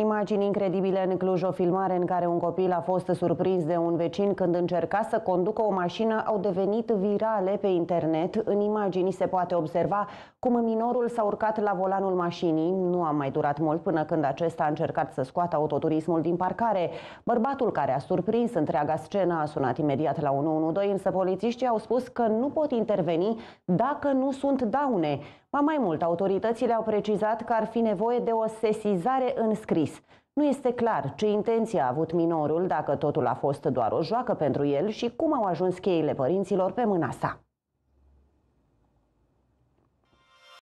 Imagini incredibile în Cluj, o filmare în care un copil a fost surprins de un vecin când încerca să conducă o mașină au devenit virale pe internet. În imagini se poate observa cum minorul s-a urcat la volanul mașinii. Nu a mai durat mult până când acesta a încercat să scoată autoturismul din parcare. Bărbatul care a surprins întreaga scenă a sunat imediat la 112, însă polițiștii au spus că nu pot interveni dacă nu sunt daune. Ba mai mult, autoritățile au precizat că ar fi nevoie de o sesizare în scris. Nu este clar ce intenție a avut minorul, dacă totul a fost doar o joacă pentru el și cum au ajuns cheile părinților pe mâna sa.